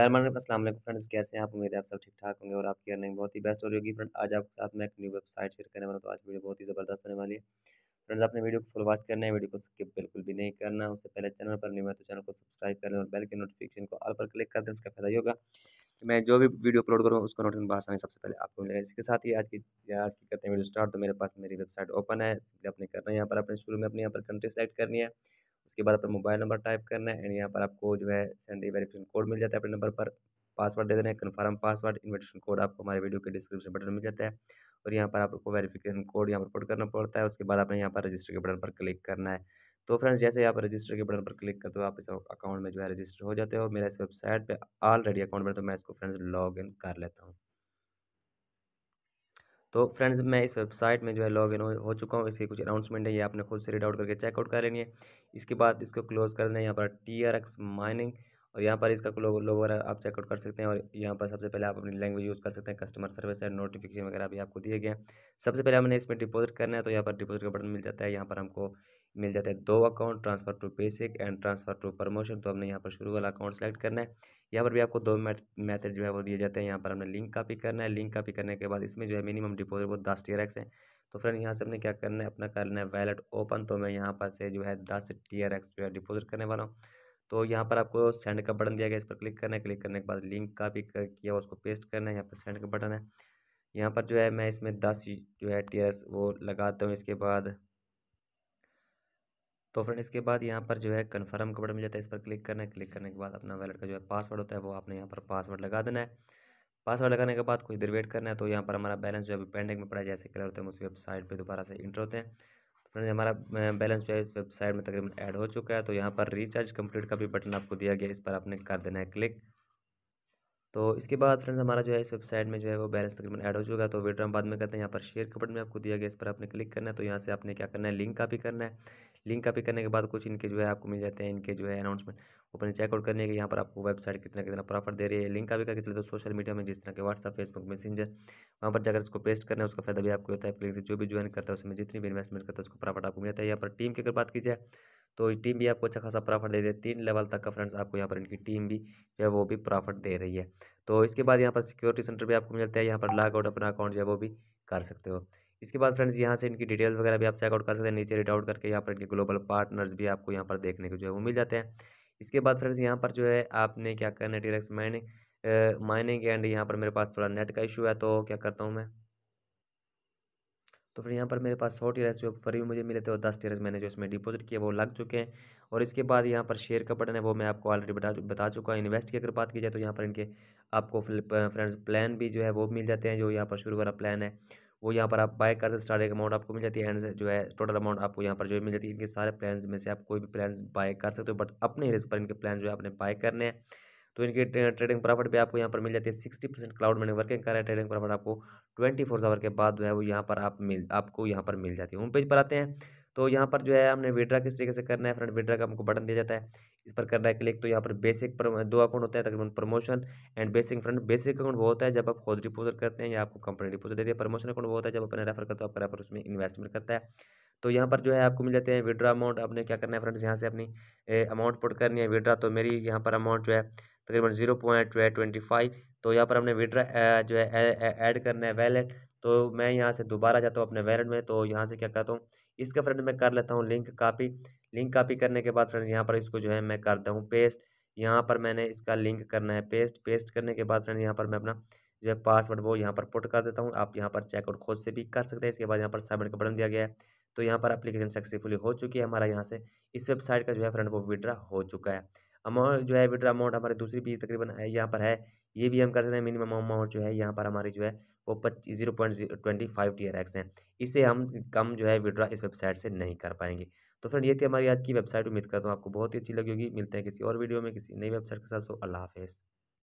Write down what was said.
Aslam friends कैसे हैं आप उम्मीद है आप सब ठीक ठाक होंगे और आपकी अर्निंग बहुत ही बेस्ट हो रही होगी फ्रेंड आज आपके साथ मैं एक न्यू वेबसाइट शेयर करने वाला तो आज वीडियो बहुत ही ज़बरदस्त होने वाली है फ्रेंड्स आपने वीडियो को फुल वॉच करना है वीडियो को स्किप बिल्कुल भी नहीं करना उससे पहले चैनल पर नहीं है तो चैनल को सब्सक्राइब कर लें और बेल के नोटिफिकेशन को ऑल पर क्लिक कर दें उसका फायदा ही होगा कि मैं जो भी वीडियो अपलोड करूँ उसको नोटिफिकेशन बहुत सबसे पहले आपको मिलेगा इसके साथ ही आज की आज की करते हैं वीडियो स्टार्ट तो मेरे पास मेरी वेबसाइट ओपन है इसलिए आपने करना है यहाँ पर अपने शुरू में अपने यहाँ पर कंट्री सेलेक्ट करनी है उसके बाद अपना मोबाइल नंबर टाइप करना है एंड यहाँ पर आपको जो है सेंड वेरीफिकेशन कोड मिल जाता है अपने नंबर पर पासवर्ड दे देना है कन्फर्म पासवर्ड इन्विटेशन कोड आपको हमारे वीडियो के डिस्क्रिप्शन बटन मिल जाता है और यहाँ पर आपको वेरीफिकेशन कोड यहाँ पर पुट करना पड़ता है उसके बाद आपने यहाँ पर रजिस्टर के बटन पर क्लिक करना है तो फ्रेंड्स जैसे आप रजिस्टर के बटन पर क्लिक करते हो आप इस अकाउंट में जो है रजिस्टर हो जाते हो मेरा इस वेबसाइट पर ऑलरेडी अकाउंट बना तो मैं इसको फ्रेंड्स लॉग इन कर लेता हूँ तो फ्रेंड्स मैं इस वेबसाइट में जो है लॉग इन हो, हो चुका हूँ इसके कुछ अनाउंसमेंट है ये आपने खुद से रीड आउट करके चेकआउट कर लेनी है इसके बाद इसको क्लोज कर देना यहाँ पर टी आर एक्स माइनिंग और यहाँ पर इसका लोगो वगैरह आप चेकआउट कर सकते हैं और यहाँ पर सबसे पहले आप अपनी लैंग्वेज यूज़ कर सकते हैं कस्टमर सर्विस एंड नोटिफिकेशन वगैरह भी आपको दिए गए हैं सबसे पहले हमने इसमें डिपोजिट करना है तो यहाँ पर डिपॉजिट का बटन मिल जाता है यहाँ पर हमको मिल जाता है दो account transfer to basic and transfer to promotion तो हमने यहाँ पर शुरू वाला अकाउंट सेलेक्ट करना है यहाँ पर भी आपको दो मैथड जो है वो दिए जाते हैं यहाँ पर हमने लिंक कापी करना है लिंक कापी करने के बाद इसमें जो है मिनिमम डिपोजिट वो दस टी है तो फ्रेंड यहाँ से हमने क्या करना है अपना करना है वैलेट ओपन तो मैं यहाँ पर से जो है दस टी जो है डिपोजिट करने वाला हूँ तो यहाँ पर आपको सेंड का बटन दिया गया इस पर क्लिक करना है क्लिक करने के बाद लिंक कापी कर किया उसको पेस्ट करना है यहाँ पर सेंड का बटन है यहाँ पर जो है मैं इसमें दस जो है टी वो लगाता हूँ इसके बाद तो फ्रेंड इसके बाद यहाँ पर जो है कन्फर्म का बटन मिल जाता है इस पर क्लिक करना है क्लिक करने के बाद अपना वैलेट का जो है पासवर्ड होता है वो आपने यहाँ पर पासवर्ड लगा देना है पासवर्ड लगाने के बाद कुछ देर वेट करना है तो यहाँ पर हमारा बैलेंस जो है पेंडिंग में पड़ा है जैसे क्लियर होते हैं उस वेबसाइट पर दोबारा से इंटर होते हैं तो फ्रेंड हमारा बैलेंस जो है इस वेबसाइट में तकरीबन ऐड हो चुका है तो यहाँ पर रिचार्ज कंप्लीट का भी बटन आपको दिया गया इस पर आपने कर देना है क्लिक तो इसके बाद फ्रेंड्स हमारा जो है इस वेबसाइट में जो है वो बैलेंस तकरीबन ऐड हो चुका तो वेटर हम बाद में करते हैं यहाँ पर शेयर के बटन में आपको दिया गया इस पर आपने क्लिक करना है तो यहाँ से आपने क्या करना है लिंक कापी करना है लिंक कापी करने के बाद कुछ इनके जो है आपको मिल जाते हैं इनके जो है अनाउंसमेंट अपने चेकआउट करने के यहाँ पर आपको वेबसाइट कितना कितना प्रॉफिट दे रही है लिंक कापी करके चले तो सोशल मीडिया में जिस तरह के व्हाट्सअप फेसबुक मैसेंजर वहाँ पर जाकर उसको पेस्ट करना है उसका फायदा भी आपको होता है से जो भी ज्वाइन करता है उसमें जितनी भी इन्वेस्टमेंट करता है उसको प्रॉफिट आपको मिलता है यहाँ पर टीम की अगर बात की जाए तो टीम भी आपको अच्छा खासा प्रॉफिट दे रही है तीन लेवल तक का फ्रेंड्स आपको यहाँ पर इनकी टीम भी जो है वो भी प्रॉफिट दे रही है तो इसके बाद यहाँ पर सिक्योरिटी सेंटर भी आपको मिलता है यहाँ पर लॉग आउट अपना अकाउंट जो है वो भी कर सकते हो इसके बाद फ्रेंड्स यहाँ से इनकी डिटेल्स वगैरह भी आप चेकआउट कर सकते हैं नीचे आउट करके यहाँ पर इनके ग्लोबल पार्टनर्स भी आपको यहाँ पर देखने को जो है वो मिल जाते हैं इसके बाद फ्रेंड्स यहाँ पर जो है आपने क्या करना है टीरेक्स माइनिंग माइनिंग एंड यहाँ पर मेरे पास थोड़ा नेट का इशू है तो क्या करता हूँ मैं तो फिर यहाँ पर मेरे पास सौ टीयर्स जो फ्री मुझे मिले थे और दस टीयर्स मैंने जो इसमें डिपॉजिट किए वो लग चुके हैं और इसके बाद यहाँ पर शेयर का बटन है वो मैं आपको ऑलरेडी बता बता चुका हूँ इन्वेस्ट की अगर बात की जाए तो यहाँ पर इनके आपको फ्रेंड्स प्लान भी जो है वो मिल जाते हैं जो यहाँ पर शुरू वाला प्लान है वो यहाँ पर आप बाय कर स्टार्टिंग अमाउंट आपको मिल जाती है एंड जो है टोटल अमाउंट आपको यहाँ पर जो मिल जाती है इनके सारे प्लान में से आप कोई भी प्लान बाय कर सकते हो बट अपने रिस्क पर इनके प्लान जो है आपने बाय करने हैं तो इनकी ट्रेडिंग प्रॉफिट भी आपको यहाँ पर मिल जाती है सिक्सटी परसेंट क्लाउड मैंने वर्किंग करा है ट्रेडिंग प्रॉफिट आपको ट्वेंटी फोर आवर के बाद जो है वो यहाँ पर आप मिल आपको यहाँ पर मिल जाती है होम पेज पर आते हैं तो यहाँ पर जो है हमने विड्रा किस तरीके से करना है फ्रेंड विड्रा का हमको बटन दिया जाता है इस पर करना है क्लिक तो यहाँ पर बेसिक पर दो अकाउंट होता है तकरीबन promotion and basic friend basic account वो होता है जब आप खुद डिपोजिट करते हैं या आपको कंपनी डिपोजिट देती है प्रमोशन अकाउंट वो होता है जब अपने रेफर करते हो आपका रेफर उसमें इन्वेस्टमेंट करता है तो यहाँ पर जो है आपको मिल जाते हैं विड्रा अमाउंट आपने क्या करना है फ्रेंड्स यहाँ से अपनी अमाउंट पुट करनी है विड्रा तो मेरी यहाँ पर अमाउंट जो है तकरीबन जीरो पॉइंट ट्वेंटी फाइव तो यहाँ पर हमने विड्रा जो है ऐड करना है वैलेट तो मैं यहाँ से दोबारा जाता हूँ अपने वैलेट में तो यहाँ से क्या करता हूँ इसका फ्रेंड मैं कर लेता हूँ लिंक कापी लिंक कापी करने के बाद फ्रेंड यहाँ पर इसको जो है मैं करता हूँ पेस्ट यहाँ पर मैंने इसका लिंक करना है पेस्ट पेस्ट करने के बाद फ्रेंड यहाँ पर मैं अपना जो है पासवर्ड वो यहाँ पर पुट कर देता हूँ आप यहाँ पर चेकआउट खुद से भी कर सकते हैं इसके बाद यहाँ पर सबमिट का बटन दिया गया है तो यहाँ पर एप्लीकेशन सक्सेसफुली हो चुकी है हमारा यहाँ से इस वेबसाइट का जो है फ्रेंड वो विड्रा हो चुका है अमाउंट जो है विड्रा अमाउंट हमारे दूसरी भी तकरीबन है यहाँ पर है ये भी हम कर सकते हैं मिनिमम अमाउंट जो है यहाँ पर हमारी जो है वो पच्चीस zero point twenty five T R X है इसे हम कम जो है विड्रा इस वेबसाइट से नहीं कर पाएंगे तो फ्रेंड ये थी हमारी आज की वेबसाइट उम्मीद करता हूँ आपको बहुत ही अच्छी लगी होगी मिलते हैं किसी और वीडियो में किसी नई वेबसाइट के साथ सो अल्लाह हाफिज़